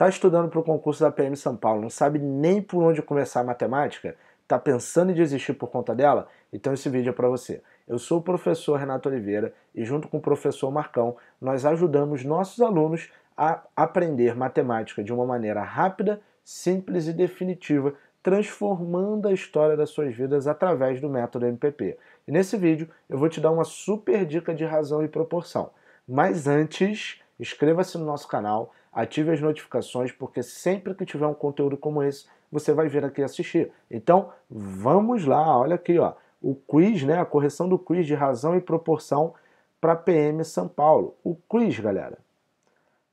Está estudando para o concurso da PM São Paulo, não sabe nem por onde começar a matemática? Está pensando em desistir por conta dela? Então esse vídeo é para você. Eu sou o professor Renato Oliveira e junto com o professor Marcão, nós ajudamos nossos alunos a aprender matemática de uma maneira rápida, simples e definitiva, transformando a história das suas vidas através do método MPP. E nesse vídeo eu vou te dar uma super dica de razão e proporção. Mas antes, Inscreva-se no nosso canal, ative as notificações, porque sempre que tiver um conteúdo como esse, você vai vir aqui assistir. Então, vamos lá, olha aqui, ó, o quiz, né, a correção do quiz de razão e proporção para PM São Paulo. O quiz, galera.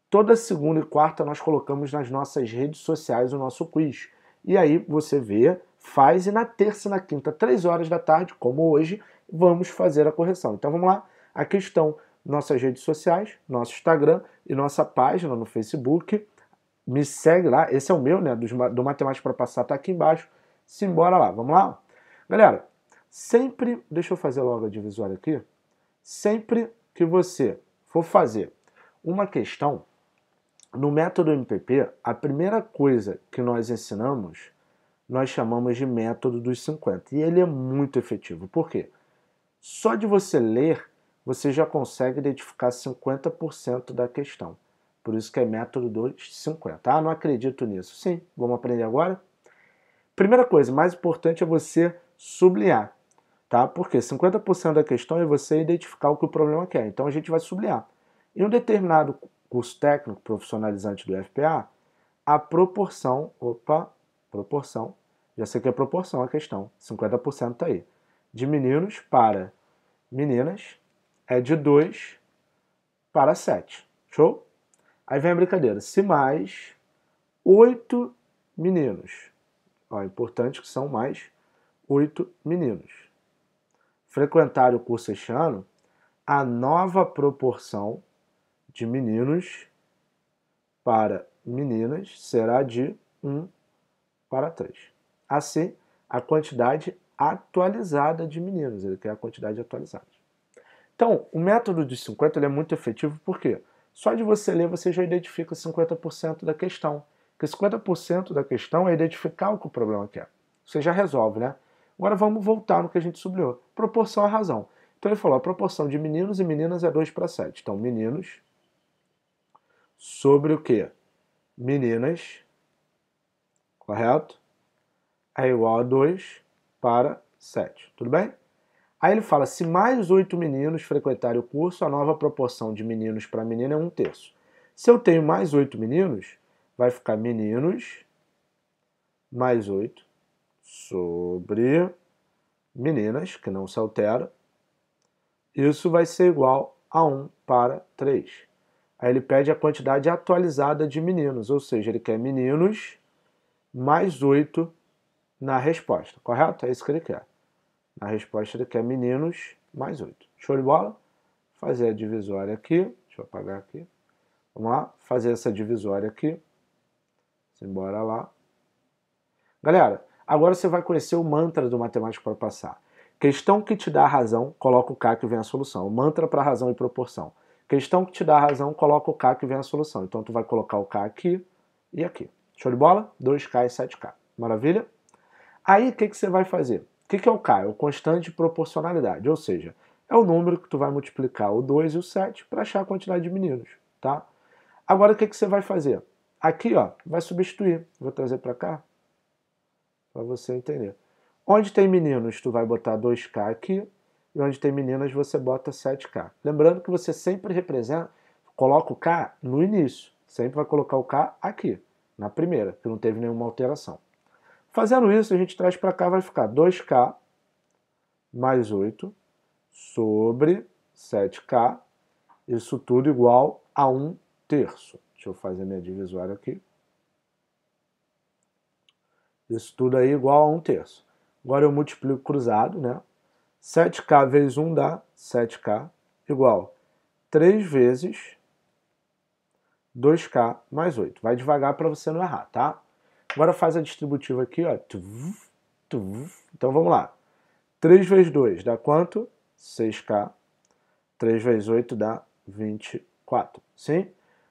Toda segunda e quarta nós colocamos nas nossas redes sociais o nosso quiz. E aí você vê, faz e na terça e na quinta, três horas da tarde, como hoje, vamos fazer a correção. Então vamos lá. A questão nossas redes sociais, nosso Instagram e nossa página no Facebook. Me segue lá, esse é o meu, né? Do Matemática para Passar, tá aqui embaixo. Simbora lá, vamos lá? Galera, sempre, deixa eu fazer logo a divisória aqui. Sempre que você for fazer uma questão, no método MPP, a primeira coisa que nós ensinamos, nós chamamos de método dos 50. E ele é muito efetivo. Por quê? Só de você ler você já consegue identificar 50% da questão. Por isso que é método dos 50. Ah, não acredito nisso. Sim, vamos aprender agora? Primeira coisa, mais importante é você sublinhar, tá? Porque 50% da questão é você identificar o que o problema quer. Então a gente vai sublinhar. Em um determinado curso técnico profissionalizante do FPA, a proporção, opa, proporção, já sei que é proporção a questão, 50% está aí, de meninos para meninas é de 2 para 7. Show? Aí vem a brincadeira. Se mais 8 meninos. Ó, é importante que são mais 8 meninos. Frequentar o curso este ano, a nova proporção de meninos para meninas será de 1 para 3. Assim, a quantidade atualizada de meninos, ele quer a quantidade atualizada. Então, o método dos 50 é muito efetivo porque só de você ler você já identifica 50% da questão. Porque 50% da questão é identificar o que o problema quer. Você já resolve, né? Agora vamos voltar no que a gente sublinhou. Proporção à razão. Então ele falou, a proporção de meninos e meninas é 2 para 7. Então, meninos sobre o quê? Meninas, correto? É igual a 2 para 7, tudo bem? Aí ele fala: se mais oito meninos frequentarem o curso, a nova proporção de meninos para menina é um terço. Se eu tenho mais oito meninos, vai ficar meninos mais oito sobre meninas, que não se altera. Isso vai ser igual a 1 para 3. Aí ele pede a quantidade atualizada de meninos, ou seja, ele quer meninos mais 8 na resposta, correto? É isso que ele quer. A resposta é que é meninos mais 8. Show de bola? Fazer a divisória aqui. Deixa eu apagar aqui. Vamos lá? Fazer essa divisória aqui. Simbora lá. Galera, agora você vai conhecer o mantra do matemático para Passar. Questão que te dá razão, coloca o K que vem a solução. O mantra para razão e proporção. Questão que te dá razão, coloca o K que vem a solução. Então tu vai colocar o K aqui e aqui. Show de bola? 2K e 7K. Maravilha? Aí o que, que você vai fazer? O que, que é o K? É o constante de proporcionalidade, ou seja, é o número que tu vai multiplicar o 2 e o 7 para achar a quantidade de meninos, tá? Agora o que, que você vai fazer? Aqui, ó, vai substituir. Vou trazer para cá para você entender. Onde tem meninos, tu vai botar 2K aqui, e onde tem meninas, você bota 7K. Lembrando que você sempre representa, coloca o K no início, sempre vai colocar o K aqui, na primeira, que não teve nenhuma alteração. Fazendo isso, a gente traz para cá, vai ficar 2K mais 8 sobre 7K, isso tudo igual a 1 terço. Deixa eu fazer minha divisória aqui. Isso tudo aí igual a 1 terço. Agora eu multiplico cruzado, né? 7K vezes 1 dá 7K, igual 3 vezes 2K mais 8. Vai devagar para você não errar, tá? Agora faz a distributiva aqui, ó. Então vamos lá. 3 vezes 2 dá quanto? 6K. 3 vezes 8 dá 24. Sim?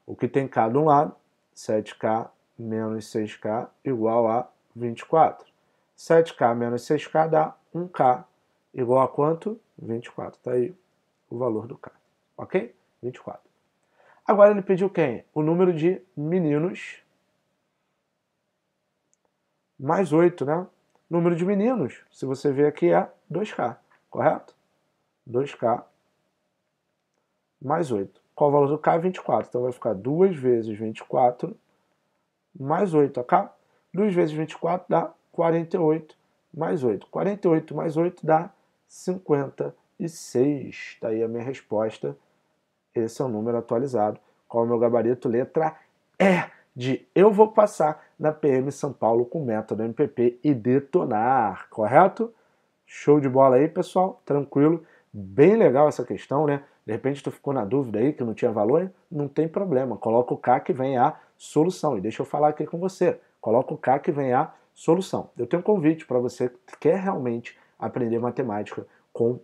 O que tem K de um lado, 7K menos 6K igual a 24. 7K menos 6K dá 1K igual a quanto? 24. Está aí o valor do K. Ok? 24. Agora ele pediu quem? O número de meninos mais 8, né? Número de meninos, se você vê aqui, é 2K, correto? 2K mais 8. Qual o valor do K? 24. É então vai ficar 2 vezes 24 mais 8, ok? 2 vezes 24 dá 48 mais 8. 48 mais 8 dá 56. Está aí a minha resposta. Esse é o número atualizado. Qual é o meu gabarito? Letra E de eu vou passar na PM São Paulo com o método MPP e detonar, correto? Show de bola aí, pessoal, tranquilo. Bem legal essa questão, né? De repente tu ficou na dúvida aí que não tinha valor, não tem problema. Coloca o K que vem a solução. E deixa eu falar aqui com você. Coloca o K que vem a solução. Eu tenho um convite para você que quer realmente aprender matemática com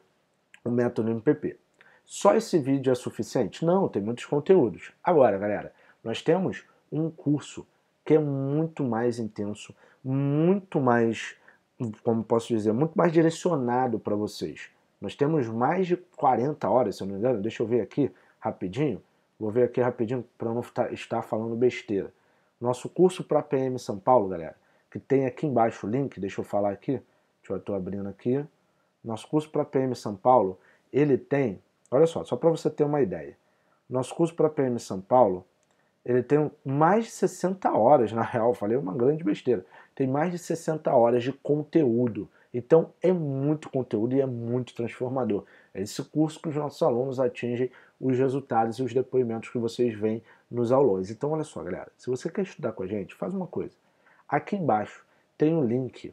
o método MPP. Só esse vídeo é suficiente? Não, tem muitos conteúdos. Agora, galera, nós temos um curso que é muito mais intenso, muito mais, como posso dizer, muito mais direcionado para vocês. Nós temos mais de 40 horas, se eu não me engano, deixa eu ver aqui rapidinho, vou ver aqui rapidinho para não estar falando besteira. Nosso curso para PM São Paulo, galera, que tem aqui embaixo o link, deixa eu falar aqui, deixa eu estou abrindo aqui. Nosso curso para PM São Paulo, ele tem, olha só, só para você ter uma ideia. Nosso curso para PM São Paulo, ele tem mais de 60 horas, na real, falei uma grande besteira. Tem mais de 60 horas de conteúdo. Então é muito conteúdo e é muito transformador. É esse curso que os nossos alunos atingem os resultados e os depoimentos que vocês veem nos aulões. Então olha só, galera, se você quer estudar com a gente, faz uma coisa. Aqui embaixo tem o um link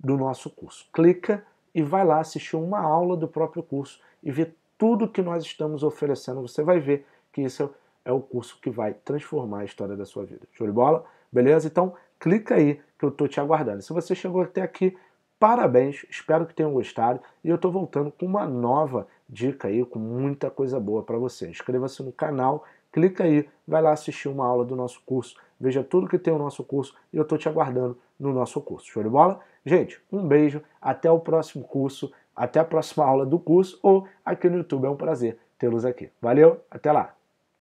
do nosso curso. Clica e vai lá assistir uma aula do próprio curso e ver tudo que nós estamos oferecendo. Você vai ver que isso é é o curso que vai transformar a história da sua vida. Show de bola? Beleza? Então, clica aí que eu estou te aguardando. Se você chegou até aqui, parabéns, espero que tenham gostado e eu estou voltando com uma nova dica aí, com muita coisa boa para você. Inscreva-se no canal, clica aí, vai lá assistir uma aula do nosso curso, veja tudo que tem o no nosso curso e eu estou te aguardando no nosso curso. Show de bola? Gente, um beijo, até o próximo curso, até a próxima aula do curso ou aqui no YouTube. É um prazer tê-los aqui. Valeu, até lá!